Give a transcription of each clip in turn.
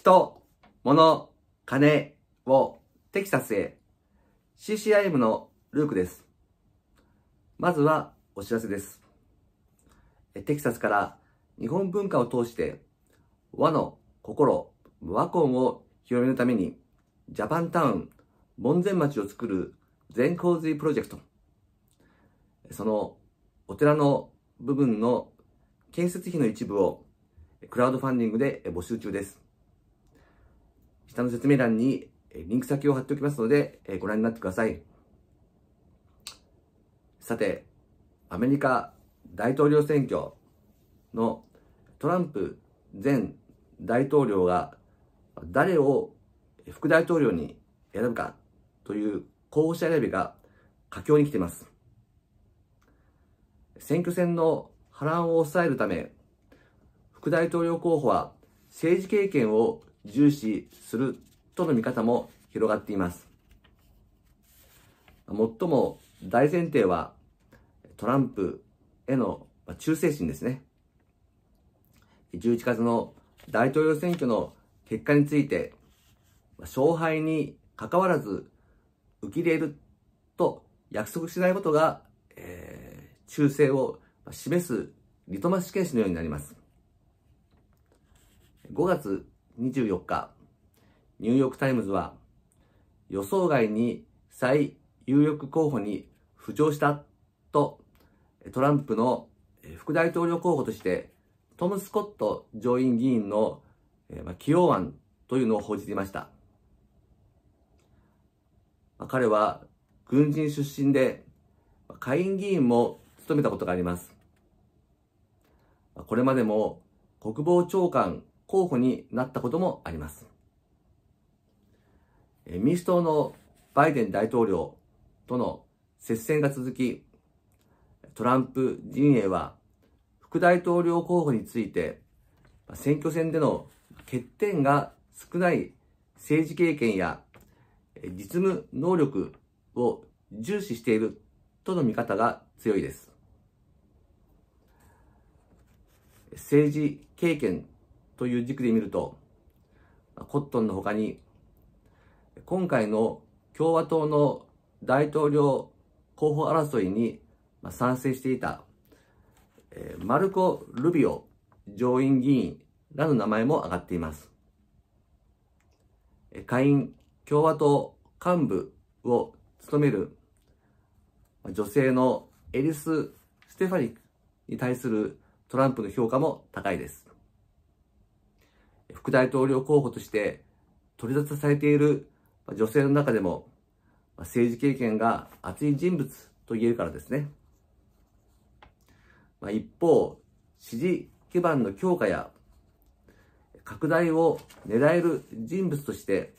人、物、金をテキサスへ。CCIM のルークです。まずはお知らせです。テキサスから日本文化を通して和の心、和魂を広めるためにジャパンタウン、門前町を作る全洪水プロジェクト。そのお寺の部分の建設費の一部をクラウドファンディングで募集中です。下の説明欄にリンク先を貼っておきますので、えご覧になってください。さて、アメリカ大統領選挙のトランプ前大統領が誰を副大統領に選ぶかという候補者選びが佳境に来ています。選挙戦の波乱を抑えるため、副大統領候補は政治経験を重視するとの見方も広がっています。最も大前提はトランプへの忠誠心ですね。11月の大統領選挙の結果について、勝敗に関わらず受け入れると約束しないことが、えー、忠誠を示すリトマス試験紙のようになります。5月24日、ニューヨークタイムズは、予想外に最有力候補に浮上したと、トランプの副大統領候補として、トム・スコット上院議員の起用案というのを報じていました。彼は軍人出身で、下院議員も務めたことがあります。これまでも国防長官候補になったこともあります。民主党のバイデン大統領との接戦が続き、トランプ陣営は副大統領候補について選挙戦での欠点が少ない政治経験や実務能力を重視しているとの見方が強いです。政治経験という軸で見ると、コットンの他に、今回の共和党の大統領候補争いに賛成していた、マルコ・ルビオ上院議員らの名前も挙がっています。下院共和党幹部を務める女性のエリス・ステファニックに対するトランプの評価も高いです。副大統領候補として取り沙汰されている女性の中でも、政治経験が厚い人物と言えるからですね。まあ、一方、支持基盤の強化や拡大を狙える人物として、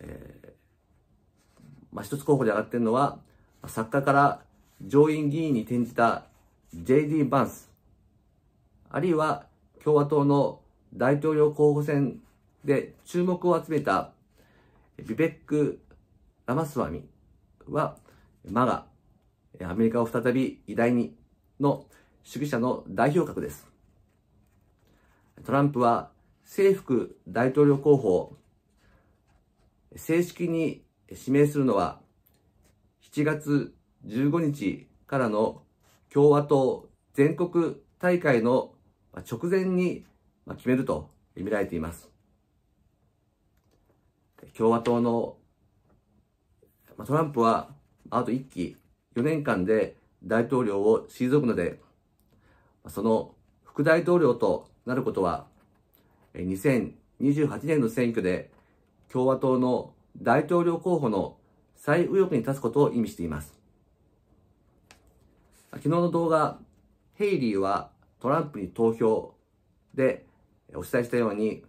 えー、まあ、一つ候補で上がっているのは、作家から上院議員に転じた J.D. バンス、あるいは共和党の大統領候補選で注目を集めたビベック・ラマスワミは、マガ、アメリカを再び偉大にの主義者の代表格です。トランプは政府大統領候補を正式に指名するのは7月15日からの共和党全国大会の直前にまあ、決めると見られています。共和党のまあ、トランプはあと1期4年間で大統領を退くので、その副大統領となることは、2028年の選挙で共和党の大統領候補の最右翼に立つことを意味しています。昨日の動画、ヘイリーはトランプに投票でお伝えしたように、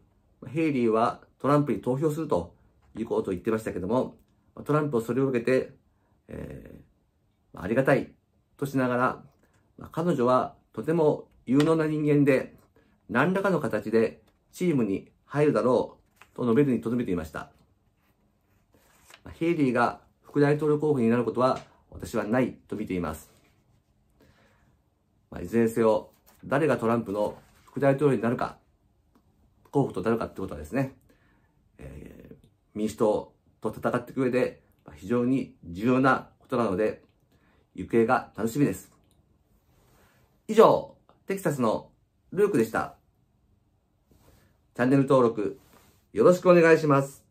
ヘイリーはトランプに投票するということを言ってましたけども、トランプをそれを受けて、えー、ありがたいとしながら、彼女はとても有能な人間で、何らかの形でチームに入るだろうと述べるに留めていました。ヘイリーが副大統領候補になることは私はないと見ています。まあ、いずれにせよ、誰がトランプの副大統領になるか候補となるかってことはですね、えー、民主党と戦っていく上で非常に重要なことなので、行方が楽しみです。以上、テキサスのルークでした。チャンネル登録よろしくお願いします。